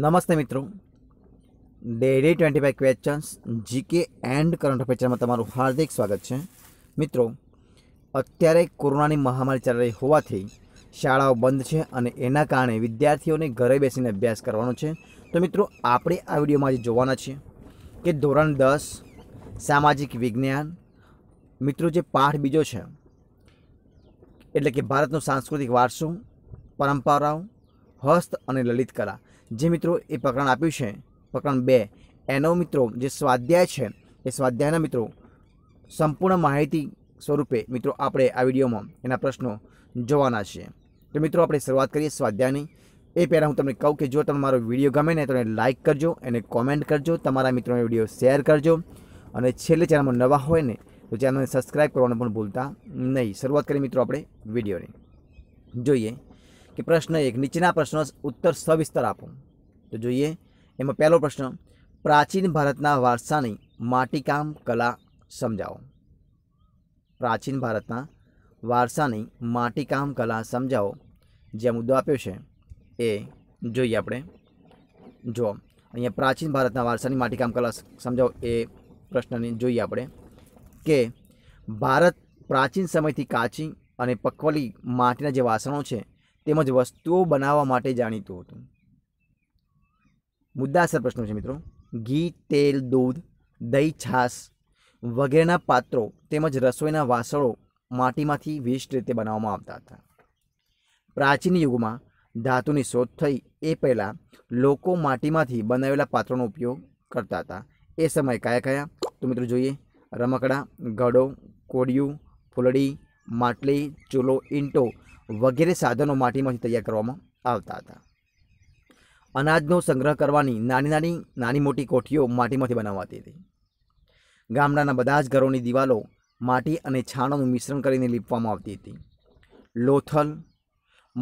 નમસ્તે મિત્રો daily twenty five questions GK and current અફેરમાં તમારું હાર્દિક સ્વાગત છે મિત્રો અત્યારે કોરોનાની મહામારી ચાલી રહી હોવાથી શાળાઓ બંધ છે અને એના કારણે વિદ્યાર્થીઓને ઘરે બેસીને અભ્યાસ કરવાનો છે તો મિત્રો આપણે આ વિડીયોમાં આજે જોવાના છીએ કે ધોરણ દસ સામાજિક વિજ્ઞાન મિત્રો જે પાઠ બીજો છે એટલે કે ભારતનો સાંસ્કૃતિક વારસો પરંપરાઓ હસ્ત અને લલિત કલા જે મિત્રો એ પ્રકરણ આપ્યું છે પ્રકરણ બે એનો મિત્રો જે સ્વાધ્યાય છે એ સ્વાધ્યાયના મિત્રો સંપૂર્ણ માહિતી સ્વરૂપે મિત્રો આપણે આ વિડીયોમાં એના પ્રશ્નો જોવાના છીએ તો મિત્રો આપણે શરૂઆત કરીએ સ્વાધ્યાયની એ પહેલાં હું તમને કહું કે જો તમે મારો વિડીયો ગમે ને તો એને લાઇક કરજો એને કોમેન્ટ કરજો તમારા મિત્રોને વિડીયો શેર કરજો અને છેલ્લે ચેનલમાં નવા હોય ને તો ચેનલને સબસ્ક્રાઈબ કરવાનું પણ ભૂલતા નહીં શરૂઆત કરીએ મિત્રો આપણે વિડીયોની જોઈએ કે પ્રશ્ન એક નીચેના પ્રશ્ન ઉત્તર સવિસ્તર આપો તો જોઈએ એમાં પહેલો પ્રશ્ન પ્રાચીન ભારતના વારસાની માટીકામ કલા સમજાવો પ્રાચીન ભારતના વારસાની માટીકામ કલા સમજાવો જે મુદ્દો આપ્યો છે એ જોઈએ આપણે જો અહીંયા પ્રાચીન ભારતના વારસાની માટીકામ કલા સમજાવો એ પ્રશ્નને જોઈએ આપણે કે ભારત પ્રાચીન સમયથી કાચી અને પકવલી માટીના જે વાસણો છે તેમજ વસ્તુઓ બનાવવા માટે જાણીતું હતું મુદ્દાસર પ્રશ્નો છે મિત્રો ઘી તેલ દૂધ દહીં છાશ વગેરેના પાત્રો તેમજ રસોઈના વાસણો માટીમાંથી વિશિષ્ટ રીતે બનાવવામાં આવતા હતા પ્રાચીન યુગમાં ધાતુની શોધ થઈ એ પહેલાં લોકો માટીમાંથી બનાવેલા પાત્રોનો ઉપયોગ કરતા હતા એ સમયે કયા કયા તો મિત્રો જોઈએ રમકડા ઘડો કોડિયું ફૂલડી માટલી ચૂલો ઈંટો વગેરે સાધનો માટીમાંથી તૈયાર કરવામાં આવતા હતા અનાજનો સંગ્રહ કરવાની નાની નાની નાની મોટી કોઠીઓ માટીમાંથી બનાવાતી હતી ગામડાના બધા જ ઘરોની દિવાલો માટી અને છાણોનું મિશ્રણ કરીને લીપવામાં આવતી હતી લોથલ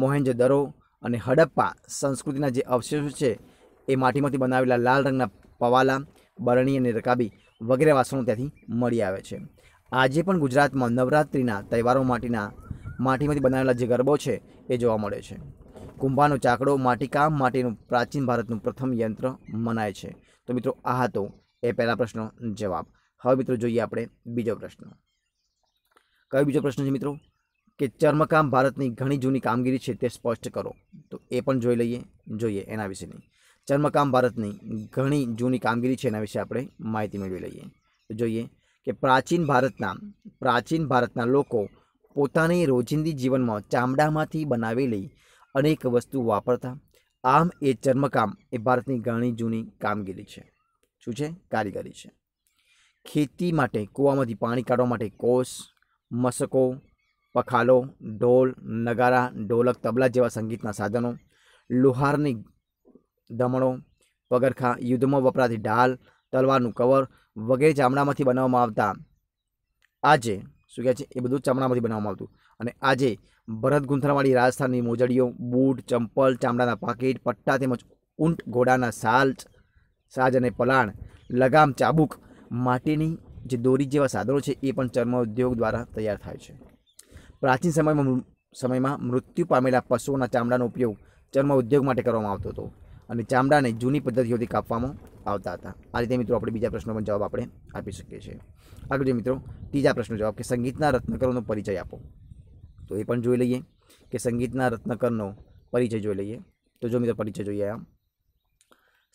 મોહેન્જદરો અને હડપ્પા સંસ્કૃતિના જે અવશેષો છે એ માટીમાંથી બનાવેલા લાલ રંગના પવાલા બરણી અને રકાબી વગેરે વાસણો ત્યાંથી મળી આવે છે આજે પણ ગુજરાતમાં નવરાત્રિના તહેવારો માટીના માટીમાંથી બનાવેલા જે ગરબો છે એ જોવા મળે છે કુંભાનો ચાકડો માટીકામ માટેનું પ્રાચીન ભારતનું પ્રથમ યંત્ર મનાય છે તો મિત્રો આ હતો એ પહેલા પ્રશ્નનો જવાબ હવે મિત્રો જોઈએ આપણે બીજો પ્રશ્ન કયો બીજો પ્રશ્ન છે મિત્રો કે ચર્મકામ ભારતની ઘણી જૂની કામગીરી છે તે સ્પષ્ટ કરો તો એ પણ જોઈ લઈએ જોઈએ એના વિશેની ચર્મકામ ભારતની ઘણી જૂની કામગીરી છે એના વિશે આપણે માહિતી મેળવી લઈએ જોઈએ કે પ્રાચીન ભારતના પ્રાચીન ભારતના લોકો પોતાની રોજિંદી જીવનમાં ચામડામાંથી બનાવેલી અનેક વસ્તુ વાપરતા આમ એ ચર્મકામ એ ભારતની ઘણી જૂની કામગીરી છે શું છે કારીગરી છે ખેતી માટે કૂવામાંથી પાણી કાઢવા માટે કોસ મસકો પખાલો ઢોલ નગારા ઢોલક તબલા જેવા સંગીતના સાધનો લુહારની દમણો પગરખા યુદ્ધમાં વપરાતી ઢાલ તલવારનું કવર વગેરે ચામડામાંથી બનાવવામાં આવતા આજે શું કહે છે એ બધું ચામડામાંથી બનાવવામાં આવતું અને આજે ભરત ગૂંથણવાળી રાજસ્થાનની મોજડીઓ બૂટ ચંપલ ચામડાના પાકીટ પટ્ટા તેમજ ઊંટ ઘોડાના સાલ સાજ અને પલાણ લગામ ચાબુક માટીની જે દોરી જેવા સાધનો છે એ પણ ચર્મ ઉદ્યોગ દ્વારા તૈયાર થાય છે પ્રાચીન સમયમાં સમયમાં મૃત્યુ પામેલા પશુઓના ચામડાનો ઉપયોગ ચર્મ ઉદ્યોગ માટે કરવામાં આવતો હતો અને ચામડાને જૂની પદ્ધતિઓથી કાપવામાં આવતા હતા આ રીતે મિત્રો આપણે બીજા પ્રશ્નો પણ જવાબ આપણે આપી શકીએ છીએ આગળ જે મિત્રો ત્રીજા પ્રશ્નનો જવાબ કે સંગીતના રત્નકરોનો પરિચય આપો તો એ પણ જોઈ લઈએ કે સંગીતના રત્નકરનો પરિચય જોઈ લઈએ તો જો મિત્રો પરિચય જોઈએ આમ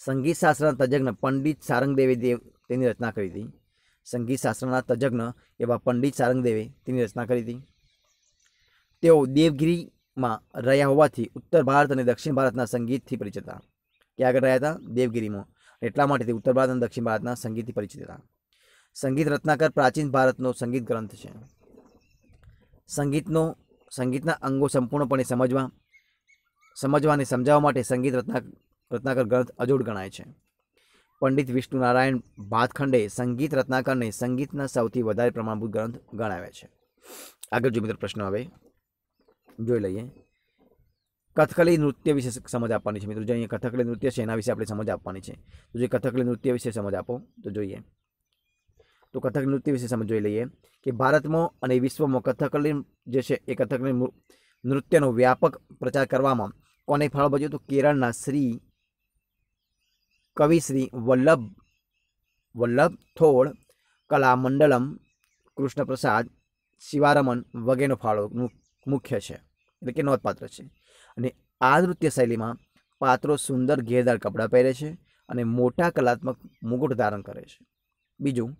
સંગીતશાસ્ત્રના તજજ્ઞ પંડિત સારંગદેવે દેવ તેની રચના કરી હતી સંગીતશાસ્ત્રના તજજ્ઞ એવા પંડિત સારંગદેવે તેની રચના કરી હતી તેઓ દેવગીરીમાં રહ્યા હોવાથી ઉત્તર ભારત અને દક્ષિણ ભારતના સંગીતથી પરિચિત હતા ક્યાં આગળ રહ્યા હતા દેવગીરીમાં એટલા માટે તે ઉત્તર ભારત અને દક્ષિણ ભારતના સંગીતથી પરિચિત હતા સંગીત રત્નાકર પ્રાચીન ભારતનો સંગીત ગ્રંથ છે સંગીતનો સંગીતના અંગો સંપૂર્ણપણે સમજવા સમજવા અને સમજાવવા માટે સંગીત રત્ના રત્નાકર ગ્રંથ અજોડ ગણાય છે પંડિત વિષ્ણુ નારાયણ ભાતખંડે સંગીત રત્નાકરને સંગીતના સૌથી વધારે પ્રમાણભૂત ગ્રંથ ગણાવ્યા છે આગળ જો મિત્રો પ્રશ્ન હવે જોઈ લઈએ કથકલી નૃત્ય વિશે સમજ આપવાની છે મિત્રો જે અહીંયા કથકલી નૃત્ય છે એના વિશે આપણે સમજ આપવાની છે તો જે કથકલી નૃત્ય વિશે સમજ આપો તો જોઈએ તો કથક નૃત્ય વિશે સમજ જોઈ લઈએ કે ભારતમાં અને વિશ્વમાં કથકલી જે છે એ કથકલી નૃત્યનો વ્યાપક પ્રચાર કરવામાં કોને ફાળો ભજ્યો તો કેરળના શ્રી કવિશ્રી વલ્લભ વલ્લભ થોળ કલા મંડલમ કૃષ્ણપ્રસાદ શિવારમન વગેરેનો ફાળો મુખ્ય છે એટલે કે નોંધપાત્ર છે અને આ નૃત્ય શૈલીમાં પાત્રો સુંદર ઘેરદાર કપડાં પહેરે છે અને મોટા કલાત્મક મુગટ ધારણ કરે છે બીજું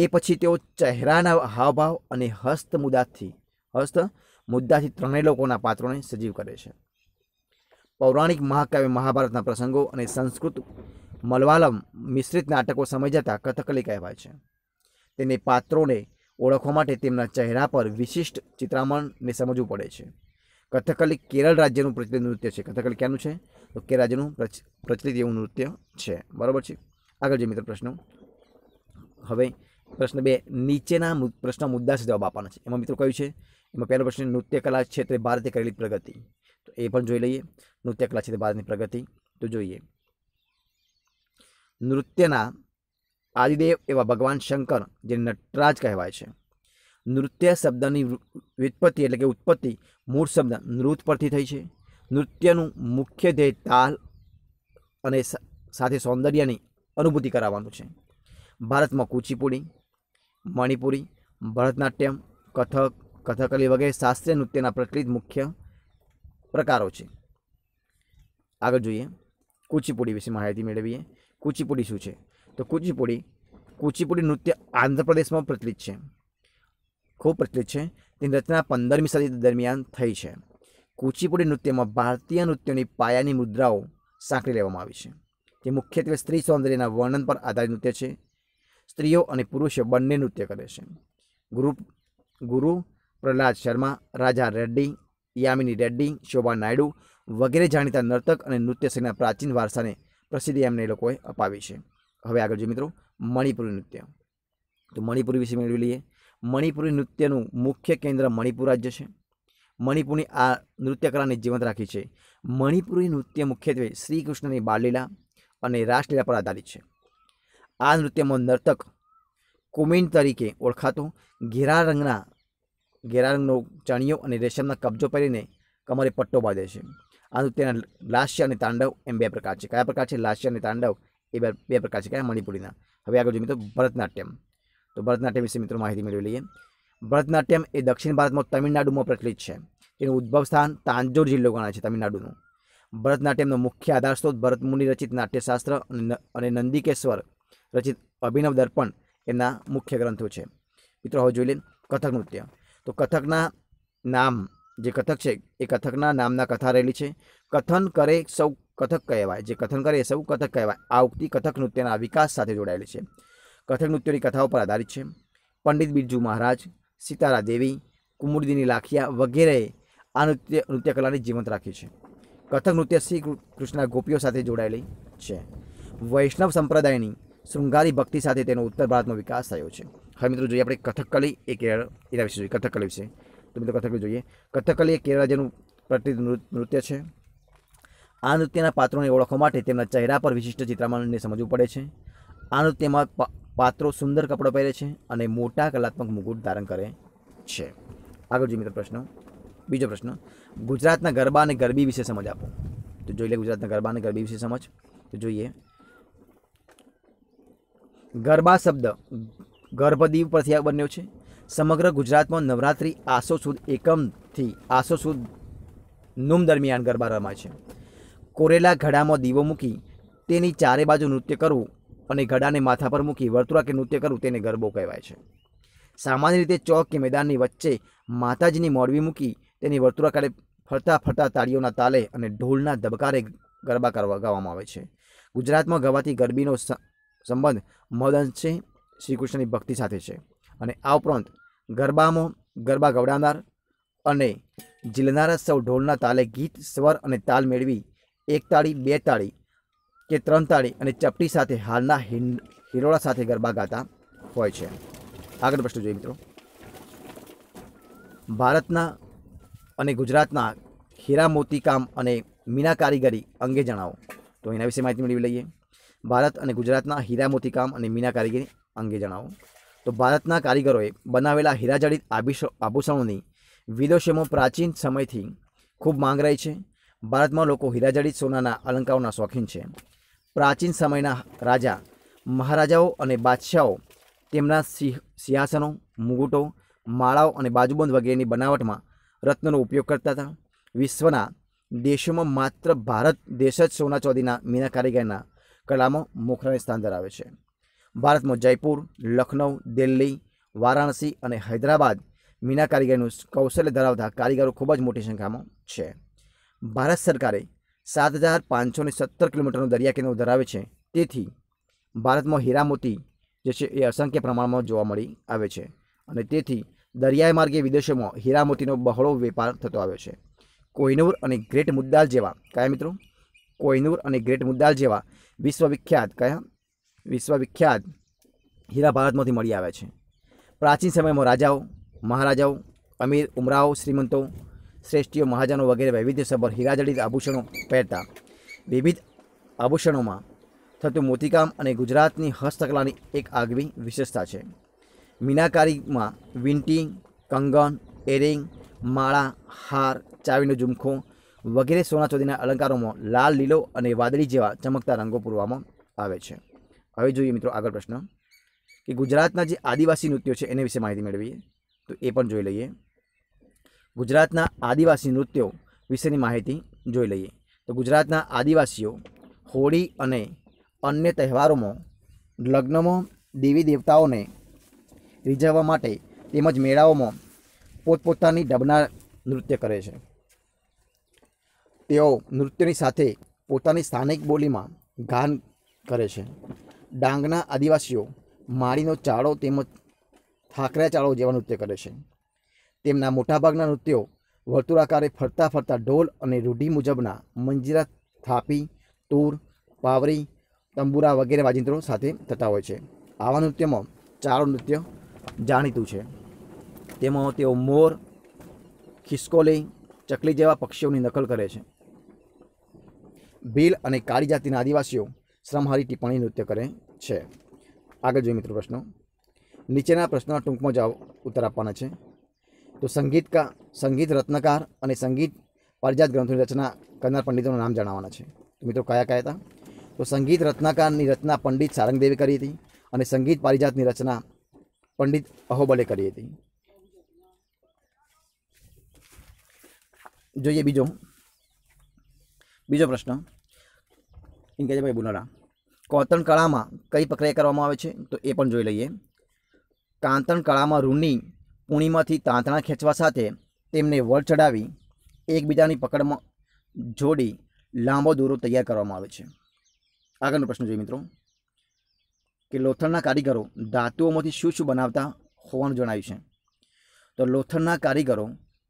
એ પછી તેઓ ચહેરાના હાવભાવ અને હસ્ત મુદ્દાથી હસ્ત મુદ્દાથી ત્રણેય લોકોના પાત્રોને સજીવ કરે છે પૌરાણિક મહાકાવ્ય મહાભારતના પ્રસંગો અને સંસ્કૃત મલવાલમ મિશ્રિત નાટકો સમય જતાં કથકલી કહેવાય છે તેને પાત્રોને ઓળખવા માટે તેમના ચહેરા પર વિશિષ્ટ ચિત્રામણને સમજવું પડે છે કથકલી કેરળ રાજ્યનું પ્રચલિત નૃત્ય છે કથકલી ક્યાંનું છે તો કે રાજ્યનું પ્રચલિત એવું નૃત્ય છે બરાબર છે આગળ જે મિત્ર પ્રશ્ન હવે પ્રશ્ન બે નીચેના પ્રશ્ન મુદ્દા છે જવાબ આપવાના છે એમાં મિત્રો કયું છે એમાં પહેલો પ્રશ્ન નૃત્ય કલા ક્ષેત્રે ભારતે કરેલી પ્રગતિ તો એ પણ જોઈ લઈએ નૃત્ય કલા ક્ષેત્રે ભારતની પ્રગતિ તો જોઈએ નૃત્યના આદિદેવ એવા ભગવાન શંકર જે નટરાજ કહેવાય છે નૃત્ય શબ્દની વ્યુત્પત્તિ એટલે કે ઉત્પત્તિ મૂળ શબ્દ નૃત પરથી થઈ છે નૃત્યનું મુખ્ય ધ્યેય તાલ અને સાથે સૌંદર્યની અનુભૂતિ કરાવવાનું છે ભારતમાં કુચીપુડી મણિપુરી ભરતનાટ્યમ કથક કથકલી વગેરે શાસ્ત્રીય નૃત્યના પ્રચલિત મુખ્ય પ્રકારો છે આગળ જોઈએ કુચીપુડી વિશે માહિતી મેળવીએ કુચીપુડી શું છે તો કુચીપુડી કુચીપુડી નૃત્ય આંધ્રપ્રદેશમાં પ્રચલિત છે ખૂબ પ્રચલિત છે તેની રચના પંદરમી સદી દરમિયાન થઈ છે કુચીપુડી નૃત્યમાં ભારતીય નૃત્યોની પાયાની મુદ્રાઓ સાંકળી લેવામાં આવી છે તે મુખ્યત્વે સ્ત્રી સૌંદર્યના વર્ણન પર આધારિત નૃત્ય છે સ્ત્રીઓ અને પુરુષો બંને નૃત્ય કરે છે ગુરુ ગુરુ પ્રહલાદ શર્મા રાજા રેડ્ડી યામિની રેડ્ડી શોભા નાયડુ વગેરે જાણીતા નર્તક અને નૃત્યશૈલીના પ્રાચીન વારસાને પ્રસિદ્ધિ એમને લોકોએ અપાવી છે હવે આગળ જોઈએ મિત્રો મણિપુરી નૃત્ય તો મણિપુરી વિશે મેળવી લઈએ મણિપુરી નૃત્યનું મુખ્ય કેન્દ્ર મણિપુર રાજ્ય છે મણિપુરની આ નૃત્યકલાને જીવંત રાખી છે મણિપુરી નૃત્ય મુખ્યત્વે શ્રી કૃષ્ણની બાળલીલા અને રાસલીલા પર આધારિત છે આ નૃત્યમાં નર્તક કુમિન તરીકે ઓળખાતો ઘેરા રંગના ઘેરા રંગનો ચણિયો અને રેશમના કબજો પહેરીને કમરે પટ્ટો બાંધે છે આ નૃત્યના લાસ્ય અને તાંડવ એમ બે પ્રકાર છે કયા પ્રકાર છે લાસ્ય અને તાંડવ એ બે પ્રકાર છે કયા મણિપુરીના હવે આગળ જોઈએ તો ભરતનાટ્યમ તો ભરતનાટ્યમ વિશે મિત્રો માહિતી મેળવી લઈએ ભરતનાટ્યમ એ દક્ષિણ ભારતમાં તમિલનાડુમાં પ્રચલિત છે તેનું ઉદ્ભવ સ્થાન તાંજોર જિલ્લો ગણાય છે તમિલનાડુનું ભરતનાટ્યમનો મુખ્ય આધાર સ્ત્રોત ભરતમુનિ રચિત નાટ્યશાસ્ત્ર અને નંદિકેશ્વર રચિત અભિનવ દર્પણ એના મુખ્ય ગ્રંથો છે મિત્રો હવે જોઈ લઈએ કથક નૃત્ય તો કથકના નામ જે કથક છે એ કથકના નામના કથા રહેલી છે કથન કરે સૌ કથક કહેવાય જે કથન કરે એ સૌ કથક કહેવાય આ ઉક્તિ કથક નૃત્યના વિકાસ સાથે જોડાયેલી છે કથક નૃત્યની કથાઓ પર આધારિત છે પંડિત બિરજુ મહારાજ સીતારા દેવી કુમુરદીની લાખિયા વગેરે આ નૃત્ય નૃત્ય કલાને જીવંત રાખી છે કથક નૃત્ય શ્રી કૃષ્ણ ગોપીઓ સાથે જોડાયેલી છે વૈષ્ણવ સંપ્રદાયની શૃંગારી ભક્તિ સાથે તેનો ઉત્તર ભારતનો વિકાસ થયો છે હવે મિત્રો જોઈએ આપણે કથકકલી એ કેરળ એના વિશે જોઈએ કથકકલી વિશે તો મિત્રો કથકલી જોઈએ કથકલી એ કેરળ રાજ્યનું પ્રતિનિધિ નૃત્ય છે આ નૃત્યના પાત્રોને ઓળખવા માટે તેમના ચહેરા પર વિશિષ્ટ ચિત્રામણને સમજવું પડે છે આ નૃત્યમાં પાત્રો સુંદર કપડાં પહેરે છે અને મોટા કલાત્મક મુકુટ ધારણ કરે છે આગળ જોઈએ મિત્રો પ્રશ્ન બીજો પ્રશ્ન ગુજરાતના ગરબા અને ગરબી વિશે સમજ આપો તો જોઈ લે ગુજરાતના ગરબા અને ગરબી વિશે સમજ તો જોઈએ ગરબા શબ્દ ગર્ભદીપ પરથી આ બન્યો છે સમગ્ર ગુજરાતમાં નવરાત્રિ આસો સુદ એકમથી આસો સુદ નુમ દરમિયાન ગરબા રમાય છે કોરેલા ઘડામાં દીવો મૂકી તેની ચારે બાજુ નૃત્ય કરવું અને ઘડાને માથા પર મૂકી વર્તુળા કે નૃત્ય કરવું તેને ગરબો કહેવાય છે સામાન્ય રીતે ચોક કે મેદાનની વચ્ચે માતાજીની મોડવી મૂકી તેની વર્તુળાકારે ફરતા ફરતા તાળીઓના તાલે અને ઢોલના ધબકારે ગરબા કરવા ગાવામાં આવે છે ગુજરાતમાં ગવાતી ગરબીનો સંબંધ મહદઅંશ છે શ્રી કૃષ્ણની ભક્તિ સાથે છે અને આ ઉપરાંત ગરબામાં ગરબા ગવડાનાર અને જીલનારા સૌ ઢોલના તાલે ગીત સ્વર અને તાલ મેળવી એક તાળી બે તાળી કે ત્રણ તાળી અને ચપટી સાથે હાલના હિરોળા સાથે ગરબા ગાતા હોય છે આગળ પ્રશ્ન જોઈએ મિત્રો ભારતના અને ગુજરાતના હીરા મોતીકામ અને મીના કારીગરી અંગે જણાવો તો એના વિશે માહિતી મેળવી લઈએ ભારત અને ગુજરાતના હીરા મોતીકામ અને મીના કારીગરી અંગે જણાવો તો ભારતના કારીગરોએ બનાવેલા હીરાજડિત આભૂષણોની વિદેશોમાં પ્રાચીન સમયથી ખૂબ માંગ રહી છે ભારતમાં લોકો હીરાજડિત સોનાના અલંકારોના શોખીન છે પ્રાચીન સમયના રાજા મહારાજાઓ અને બાદશાહો તેમના સિંહાસનો મુગુટો માળાઓ અને બાજુબંધ વગેરેની બનાવટમાં રત્નનો ઉપયોગ કરતા હતા વિશ્વના દેશોમાં માત્ર ભારત દેશ જ સોના ચોદીના મીના કારીગરના કલામાં મોખરાને સ્થાન ધરાવે છે ભારતમાં જયપુર લખનઉ દિલ્હી વારાણસી અને હૈદરાબાદ મીના કારીગરનું કૌશલ્ય ધરાવતા કારીગરો ખૂબ જ મોટી સંખ્યામાં છે ભારત સરકારે સાત હજાર પાંચસો ને સત્તર કિલોમીટરનો દરિયા કિનારો ધરાવે છે તેથી ભારતમાં હીરામોતી જે છે એ અસંખ્ય પ્રમાણમાં જોવા મળી આવે છે અને તેથી દરિયાઈ માર્ગે વિદેશોમાં હીરામોતીનો બહોળો વેપાર થતો આવ્યો છે કોહિનૂર અને ગ્રેટ મુદ્દાલ જેવા કયા મિત્રો કોહિનૂર અને ગ્રેટ મુદ્દાલ જેવા વિશ્વવિખ્યાત કયા વિશ્વવિખ્યાત હીરા ભારતમાંથી મળી આવ્યા છે પ્રાચીન સમયમાં રાજાઓ મહારાજાઓ અમીર ઉમરાઓ શ્રીમંતો શ્રેષ્ઠીઓ મહાજનો વગેરે વૈવિધ્યસભર હીરાજડિત આભૂષણો પહેરતા વિવિધ આભૂષણોમાં થતું મોતીકામ અને ગુજરાતની હસ્તકલાની એક આગવી વિશેષતા છે મીનાકારીમાં વિંટી કંગન એરિંગ માળા હાર ચાવીનો ઝુમખો વગેરે સોના ચોદીના અલંકારોમાં લાલ લીલો અને વાદળી જેવા ચમકતા રંગો પૂરવામાં આવે છે હવે જોઈએ મિત્રો આગળ પ્રશ્ન કે ગુજરાતના જે આદિવાસી નૃત્યો છે એને વિશે માહિતી મેળવીએ તો એ પણ જોઈ લઈએ ગુજરાતના આદિવાસી નૃત્યો વિશેની માહિતી જોઈ લઈએ તો ગુજરાતના આદિવાસીઓ હોળી અને અન્ય તહેવારોમાં લગ્નમાં દેવી દેવતાઓને રીઝવવા માટે તેમજ મેળાઓમાં પોતપોતાની ડબના નૃત્ય કરે છે તેઓ નૃત્યની સાથે પોતાની સ્થાનિક બોલીમાં ગાન કરે છે ડાંગના આદિવાસીઓ માળીનો ચાળો તેમજ થાકરા ચાળો જેવા નૃત્ય કરે છે તેમના મોટાભાગના નૃત્યો વર્તુળાકારે ફરતા ફરતા ઢોલ અને રૂઢી મુજબના મંજીરા થાપી તૂર પાવરી તંબુરા વગેરે વાજિંત્રો સાથે થતા હોય છે આવા નૃત્યમાં ચારો નૃત્ય જાણીતું છે તેમાં તેઓ મોર ખિસકોલી ચકલી જેવા પક્ષીઓની નકલ કરે છે ભીલ અને કાળી જાતિના આદિવાસીઓ શ્રમહારી ટિપ્પણી નૃત્ય કરે છે આગળ જોઈએ મિત્રો પ્રશ્નો નીચેના પ્રશ્નોના ટૂંકમાં જવાબ ઉત્તર આપવાના છે તો સંગીતકાર સંગીત રત્નકાર અને સંગીત પારિજાત ગ્રંથોની રચના કરનાર પંડિતોનું નામ જણાવવાના છે મિત્રો કયા કયા હતા તો સંગીત રત્નાકારની રચના પંડિત સારંગદેવે કરી હતી અને સંગીત પારિજાતની રચના પંડિત અહોબલે કરી હતી જોઈએ બીજો બીજો પ્રશ્ન ઇન્કેજભાઈ બુનારા કોતણ કળામાં કઈ પ્રક્રિયા કરવામાં આવે છે તો એ પણ જોઈ લઈએ કાંતણ કળામાં રૂની પૂણીમાંથી તાંતણા ખેંચવા સાથે તેમને વળ ચડાવી એકબીજાની પકડમાં જોડી લાંબો દોરો તૈયાર કરવામાં આવે છે આગળનો પ્રશ્ન જોઈએ મિત્રો કે લોથણના કારીગરો ધાતુઓમાંથી શું શું બનાવતા હોવાનું જણાયું છે તો લોથણના કારીગરો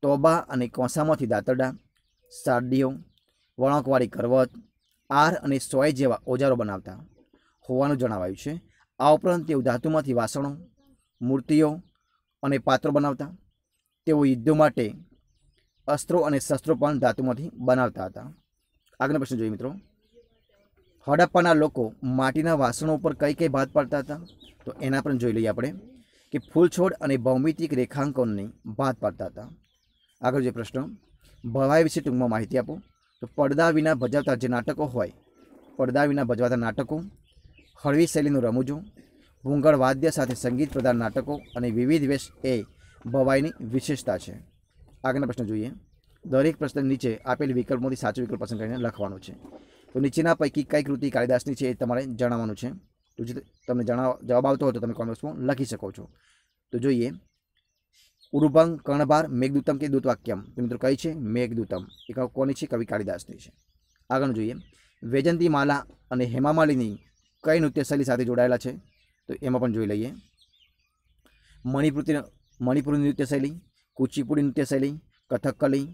તોબા અને કોસામાંથી દાંતરડા સાડીઓ વળાંકવાળી કરવત આર અને સોય જેવા ઓજારો બનાવતા હોવાનું જણાવાયું છે આ ઉપરાંત તેઓ ધાતુમાંથી વાસણો મૂર્તિઓ અને પાત્રો બનાવતા તેઓ યુદ્ધો માટે અસ્ત્રો અને શસ્ત્રો પણ ધાતુમાંથી બનાવતા હતા આગળનો પ્રશ્ન જોઈએ મિત્રો હડપ્પાના લોકો માટીના વાસણો ઉપર કઈ કઈ ભાત પાડતા હતા તો એના પણ જોઈ લઈએ આપણે કે ફૂલછોડ અને ભૌમિતિક રેખાંકનની ભાત પાડતા હતા આગળ જે પ્રશ્ન ભવાઈ વિશે ટૂંકમાં માહિતી આપો તો પડદા વિના ભજવતા જે નાટકો હોય પડદા વિના ભજવાતા નાટકો હળવી શૈલીનું રમૂજો ભૂંગળ વાદ્ય સાથે સંગીત પ્રધાન નાટકો અને વિવિધ વેશ એ ભવાઈની વિશેષતા છે આગળના પ્રશ્ન જોઈએ દરેક પ્રશ્ન નીચે આપેલ વિકલ્પોથી સાચો વિકલ્પ પસંદ કરીને લખવાનો છે તો નીચેના પૈકી કઈ કૃતિ કાલિદાસની છે એ તમારે જણાવવાનું છે તો તમને જણાવ જવાબ આવતો હોય તો તમે કોમેન્ટ બોક્સમાં લખી શકો છો તો જોઈએ ઉરુભંગ કર્ણભાર મેઘદૂતમ કે દૂતવાક્યમ તો મિત્રો કઈ છે મેઘદૂતમ એ કોની છે કવિ કાળિદાસની છે આગળ જોઈએ વેજંતી માલા અને હેમામાલીની કઈ નૃત્ય શૈલી સાથે જોડાયેલા છે તો એમાં પણ જોઈ લઈએ મણિપુરી મણિપુરી નૃત્ય શૈલી કુચીપુડી નૃત્ય શૈલી કથકલી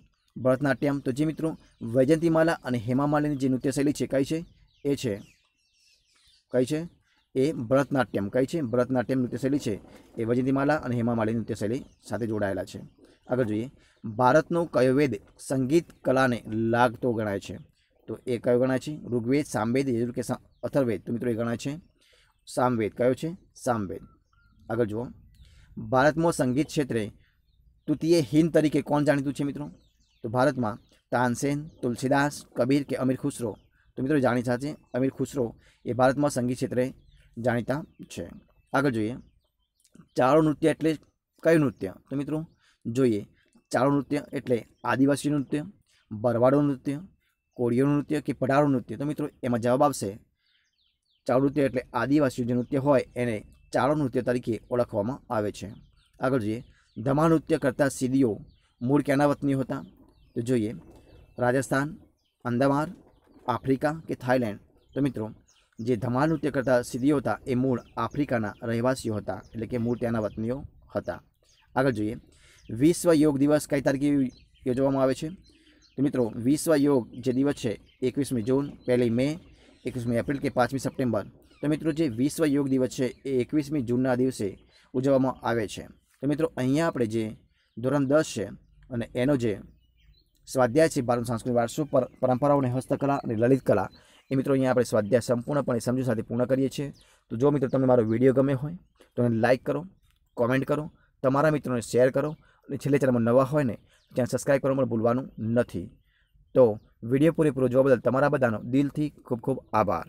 ભરતનાટ્યમ તો જે મિત્રો વૈજયંતીમાલા અને હેમામાલીની જે નૃત્ય શૈલી છે કઈ છે એ છે કઈ છે એ ભરતનાટ્યમ કઈ છે ભરતનાટ્યમ નૃત્ય શૈલી છે એ વજંતીમાલા અને નૃત્ય શૈલી સાથે જોડાયેલા છે આગળ જોઈએ ભારતનો કયો વેદ સંગીત કલાને લાગતો ગણાય છે તો એ કયો ગણાય છે ઋગ્વેદ સામવેદ યજુર્વેદ અથર્વેદ તો મિત્રો એ ગણાય છે સામવેદ કયો છે સામવેદ આગળ જુઓ ભારતમાં સંગીત ક્ષેત્રે તૃતીય હિન્દ તરીકે કોણ જાણીતું છે મિત્રો તો ભારતમાં તાનસેન તુલસીદાસ કબીર કે અમીર ખુસરો તો મિત્રો જાણીતા છે અમીર ખુસરો એ ભારતમાં સંગીત ક્ષેત્રે જાણીતા છે આગળ જોઈએ ચારો નૃત્ય એટલે કયું નૃત્ય તો મિત્રો જોઈએ ચારો નૃત્ય એટલે આદિવાસી નૃત્ય બરવાડો નૃત્ય કોળિયો નૃત્ય કે પઢારો નૃત્ય તો મિત્રો એમાં જવાબ આવશે ચાળુ નૃત્ય એટલે આદિવાસીઓ જે નૃત્ય હોય એને ચાળો નૃત્ય તરીકે ઓળખવામાં આવે છે આગળ જોઈએ ધમા નૃત્ય કરતા સીડીઓ મૂળ ક્યાંના વતની હતા તો જોઈએ રાજસ્થાન અંદામાન આફ્રિકા કે થાઇલેન્ડ તો મિત્રો જે ધમા નૃત્ય કરતા સીડીઓ હતા એ મૂળ આફ્રિકાના રહેવાસીઓ હતા એટલે કે મૂળ ત્યાંના વતનીઓ હતા આગળ જોઈએ વિશ્વ યોગ દિવસ કઈ તારીખે યોજવામાં આવે છે તો મિત્રો વિશ્વ યોગ જે દિવસ છે એકવીસમી જૂન પહેલી મે એકવીસમી એપ્રિલ કે પાંચમી સપ્ટેમ્બર તો મિત્રો જે વિશ્વ યોગ દિવસ છે એ એકવીસમી જૂનના દિવસે ઉજવવામાં આવે છે તો મિત્રો અહીંયા આપણે જે ધોરણ દસ છે અને એનો જે સ્વાધ્યાય છે ભારત સાંસ્કૃતિક વારસો પરંપરાઓ અને હસ્તકલા અને લલિત કલા એ મિત્રો અહીંયા આપણે સ્વાધ્યાય સંપૂર્ણપણે સમજૂ સાથે પૂર્ણ કરીએ છીએ તો જો મિત્રો તમને મારો વિડીયો ગમે હોય તો એને લાઇક કરો કોમેન્ટ કરો તમારા મિત્રોને શેર કરો અને છેલ્લે ચેનલમાં નવા હોય ને ત્યાં સબસ્ક્રાઈબ કરવા પણ ભૂલવાનું નથી તો વિડીયો પૂરેપૂરો જોવા બદલ તમારા બધાનો દિલથી ખૂબ ખૂબ આભાર